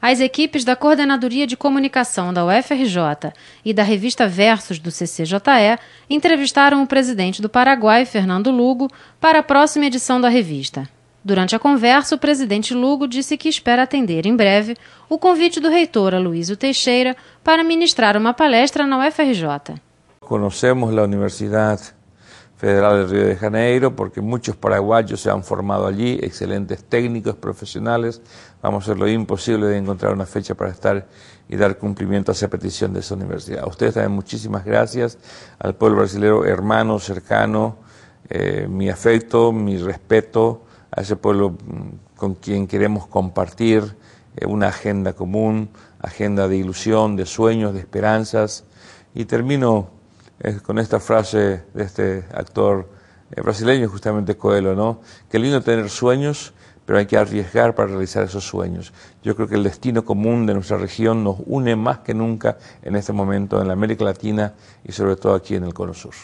As equipes da Coordenadoria de Comunicação da UFRJ e da revista Versos do CCJE entrevistaram o presidente do Paraguai, Fernando Lugo, para a próxima edição da revista. Durante a conversa, o presidente Lugo disse que espera atender em breve o convite do reitor Aloysio Teixeira para ministrar uma palestra na UFRJ. Conhecemos a universidade Federal de Río de Janeiro, porque muchos paraguayos se han formado allí, excelentes técnicos, profesionales. Vamos a hacer lo imposible de encontrar una fecha para estar y dar cumplimiento a esa petición de esa universidad. A ustedes también muchísimas gracias, al pueblo brasileño hermano, cercano, eh, mi afecto, mi respeto a ese pueblo mm, con quien queremos compartir eh, una agenda común, agenda de ilusión, de sueños, de esperanzas. Y termino con esta frase de este actor eh, brasileño, justamente Coelho, ¿no? Que lindo tener sueños, pero hay que arriesgar para realizar esos sueños. Yo creo que el destino común de nuestra región nos une más que nunca en este momento en la América Latina y sobre todo aquí en el Cono Sur.